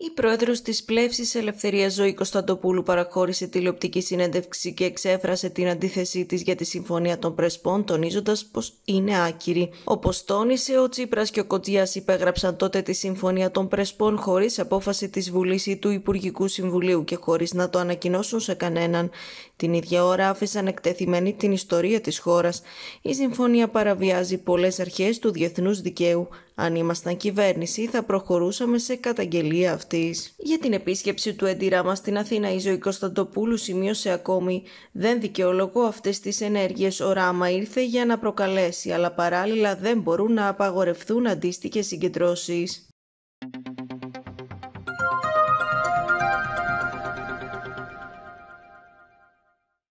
Η πρόεδρος της Πλεύσης Ελευθερίας Ζωή Κωνσταντοπούλου παραχώρησε τηλεοπτική συνέντευξη και εξέφρασε την αντίθεσή της για τη Συμφωνία των Πρεσπών, τονίζοντας πως είναι άκυρη. Όπως τόνισε, ο Τσίπρας και ο Κοτζιάς υπέγραψαν τότε τη Συμφωνία των Πρεσπών χωρίς απόφαση της Βουλής ή του Υπουργικού Συμβουλίου και χωρίς να το ανακοινώσουν σε κανέναν. Την ίδια ώρα άφησαν εκτεθειμένη την ιστορία της χώρας. Η Συμφωνία παραβιάζει πολλές αρχές του διεθνούς δικαίου. Αν ήμασταν κυβέρνηση, θα προχωρούσαμε σε καταγγελία αυτής. Για την επίσκεψη του μα στην Αθήνα, η Ζωή Κωνσταντοπούλου σημείωσε ακόμη: Δεν δικαιολογώ αυτές τις ενέργειες. Ο Ράμα ήρθε για να προκαλέσει, αλλά παράλληλα δεν μπορούν να απαγορευτούν αντίστοιχες συγκεντρώσεις.